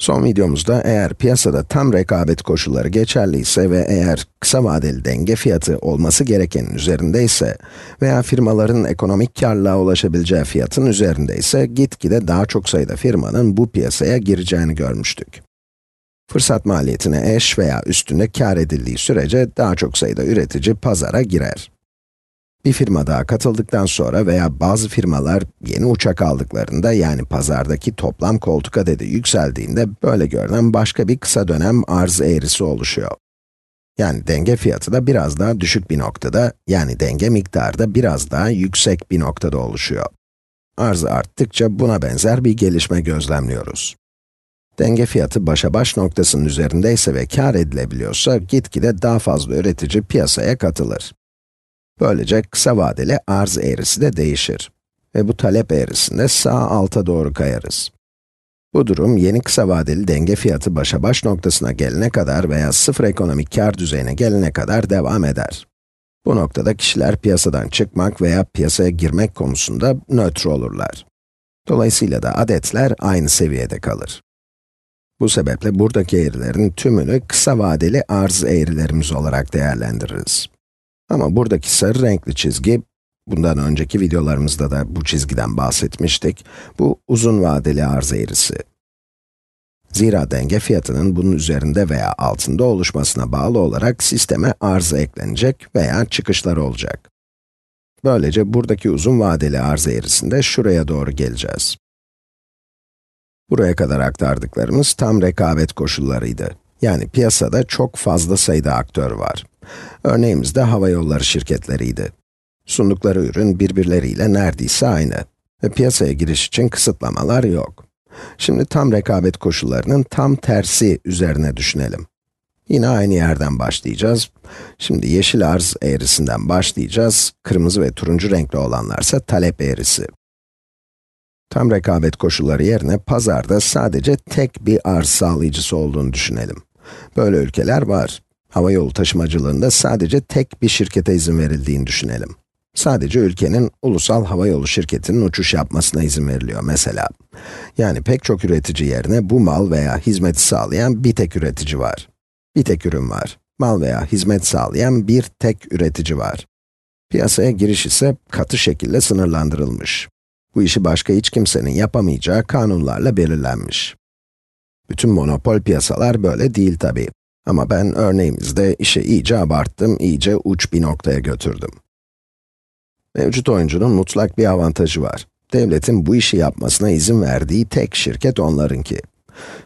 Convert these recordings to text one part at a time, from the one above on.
Son videomuzda eğer piyasada tam rekabet koşulları geçerliyse ve eğer kısa vadeli denge fiyatı olması gerekenin üzerindeyse veya firmaların ekonomik karlılığa ulaşabileceği fiyatın üzerindeyse gitgide daha çok sayıda firmanın bu piyasaya gireceğini görmüştük. Fırsat maliyetine eş veya üstünde kar edildiği sürece daha çok sayıda üretici pazara girer. Bir firma daha katıldıktan sonra veya bazı firmalar yeni uçak aldıklarında yani pazardaki toplam koltuk adedi yükseldiğinde böyle görünen başka bir kısa dönem arz eğrisi oluşuyor. Yani denge fiyatı da biraz daha düşük bir noktada, yani denge miktarı da biraz daha yüksek bir noktada oluşuyor. Arz arttıkça buna benzer bir gelişme gözlemliyoruz. Denge fiyatı başa baş noktasının üzerindeyse ve kar edilebiliyorsa gitgide daha fazla üretici piyasaya katılır. Böylece kısa vadeli arz eğrisi de değişir. Ve bu talep eğrisinde sağ alta doğru kayarız. Bu durum yeni kısa vadeli denge fiyatı başa baş noktasına gelene kadar veya sıfır ekonomik kar düzeyine gelene kadar devam eder. Bu noktada kişiler piyasadan çıkmak veya piyasaya girmek konusunda nötr olurlar. Dolayısıyla da adetler aynı seviyede kalır. Bu sebeple buradaki eğrilerin tümünü kısa vadeli arz eğrilerimiz olarak değerlendiririz. Ama buradaki sarı renkli çizgi, bundan önceki videolarımızda da bu çizgiden bahsetmiştik, bu uzun vadeli arz eğrisi. Zira denge fiyatının bunun üzerinde veya altında oluşmasına bağlı olarak sisteme arz eklenecek veya çıkışlar olacak. Böylece buradaki uzun vadeli arz eğrisinde şuraya doğru geleceğiz. Buraya kadar aktardıklarımız tam rekabet koşullarıydı. Yani piyasada çok fazla sayıda aktör var. Örneğimizde hava yolları şirketleriydi. Sundukları ürün birbirleriyle neredeyse aynı ve piyasaya giriş için kısıtlamalar yok. Şimdi tam rekabet koşullarının tam tersi üzerine düşünelim. Yine aynı yerden başlayacağız. Şimdi yeşil arz eğrisinden başlayacağız. Kırmızı ve turuncu renkli olanlarsa talep eğrisi. Tam rekabet koşulları yerine pazarda sadece tek bir arz sağlayıcısı olduğunu düşünelim. Böyle ülkeler var. Hava yolu taşımacılığında sadece tek bir şirkete izin verildiğini düşünelim. Sadece ülkenin ulusal hava yolu şirketinin uçuş yapmasına izin veriliyor mesela. Yani pek çok üretici yerine bu mal veya hizmeti sağlayan bir tek üretici var. Bir tek ürün var. Mal veya hizmet sağlayan bir tek üretici var. Piyasaya giriş ise katı şekilde sınırlandırılmış. Bu işi başka hiç kimsenin yapamayacağı kanunlarla belirlenmiş. Bütün monopol piyasalar böyle değil tabii. Ama ben örneğimizde işe iyice abarttım, iyice uç bir noktaya götürdüm. Mevcut oyuncunun mutlak bir avantajı var. Devletin bu işi yapmasına izin verdiği tek şirket onlarınki.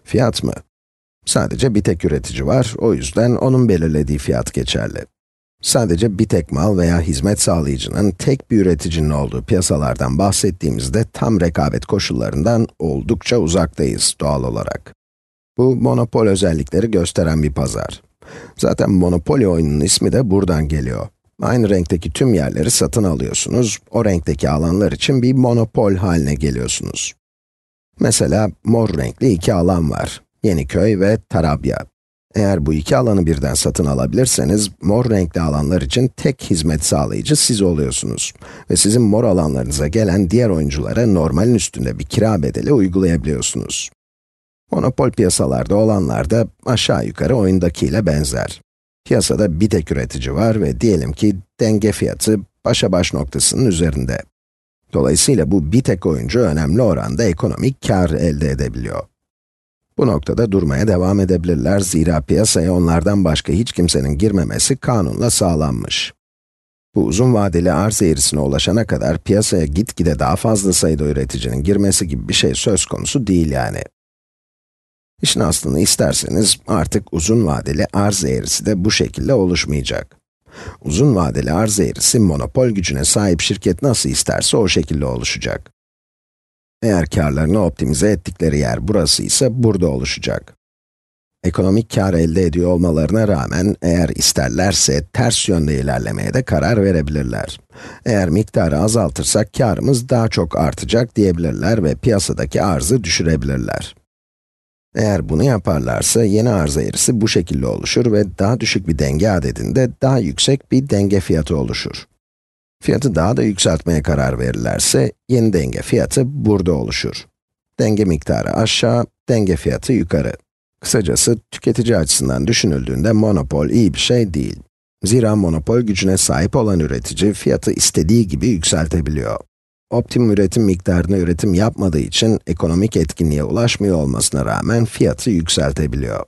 Fiyat mı? Sadece bir tek üretici var, o yüzden onun belirlediği fiyat geçerli. Sadece bir tek mal veya hizmet sağlayıcının tek bir üreticinin olduğu piyasalardan bahsettiğimizde tam rekabet koşullarından oldukça uzaktayız doğal olarak. Bu monopol özellikleri gösteren bir pazar. Zaten monopoli oyununun ismi de buradan geliyor. Aynı renkteki tüm yerleri satın alıyorsunuz, o renkteki alanlar için bir monopol haline geliyorsunuz. Mesela mor renkli iki alan var, Yeniköy ve Tarabya. Eğer bu iki alanı birden satın alabilirseniz, mor renkli alanlar için tek hizmet sağlayıcı siz oluyorsunuz. Ve sizin mor alanlarınıza gelen diğer oyunculara normalin üstünde bir kira bedeli uygulayabiliyorsunuz. Monopol piyasalarda olanlar da aşağı yukarı oyundakiyle benzer. Piyasada bir tek üretici var ve diyelim ki denge fiyatı başa baş noktasının üzerinde. Dolayısıyla bu bir tek oyuncu önemli oranda ekonomik kar elde edebiliyor. Bu noktada durmaya devam edebilirler zira piyasaya onlardan başka hiç kimsenin girmemesi kanunla sağlanmış. Bu uzun vadeli arz eğrisine ulaşana kadar piyasaya gitgide daha fazla sayıda üreticinin girmesi gibi bir şey söz konusu değil yani. İşin aslını isterseniz artık uzun vadeli arz eğrisi de bu şekilde oluşmayacak. Uzun vadeli arz eğrisi monopol gücüne sahip şirket nasıl isterse o şekilde oluşacak. Eğer karlarını optimize ettikleri yer burası ise burada oluşacak. Ekonomik kar elde ediyor olmalarına rağmen eğer isterlerse ters yönde ilerlemeye de karar verebilirler. Eğer miktarı azaltırsak karımız daha çok artacak diyebilirler ve piyasadaki arzı düşürebilirler. Eğer bunu yaparlarsa yeni arz eğrisi bu şekilde oluşur ve daha düşük bir denge adedinde daha yüksek bir denge fiyatı oluşur. Fiyatı daha da yükseltmeye karar verirlerse yeni denge fiyatı burada oluşur. Denge miktarı aşağı, denge fiyatı yukarı. Kısacası tüketici açısından düşünüldüğünde monopol iyi bir şey değil. Zira monopol gücüne sahip olan üretici fiyatı istediği gibi yükseltebiliyor. Optimum üretim miktarına üretim yapmadığı için ekonomik etkinliğe ulaşmıyor olmasına rağmen fiyatı yükseltebiliyor.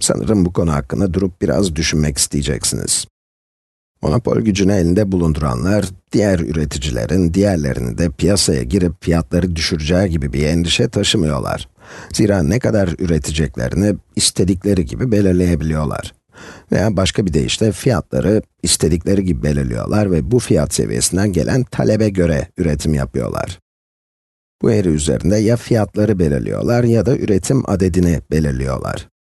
Sanırım bu konu hakkında durup biraz düşünmek isteyeceksiniz. Monopol gücünü elinde bulunduranlar, diğer üreticilerin diğerlerini de piyasaya girip fiyatları düşüreceği gibi bir endişe taşımıyorlar. Zira ne kadar üreteceklerini istedikleri gibi belirleyebiliyorlar. Veya başka bir deyişle fiyatları istedikleri gibi belirliyorlar ve bu fiyat seviyesinden gelen talebe göre üretim yapıyorlar. Bu eri üzerinde ya fiyatları belirliyorlar ya da üretim adedini belirliyorlar.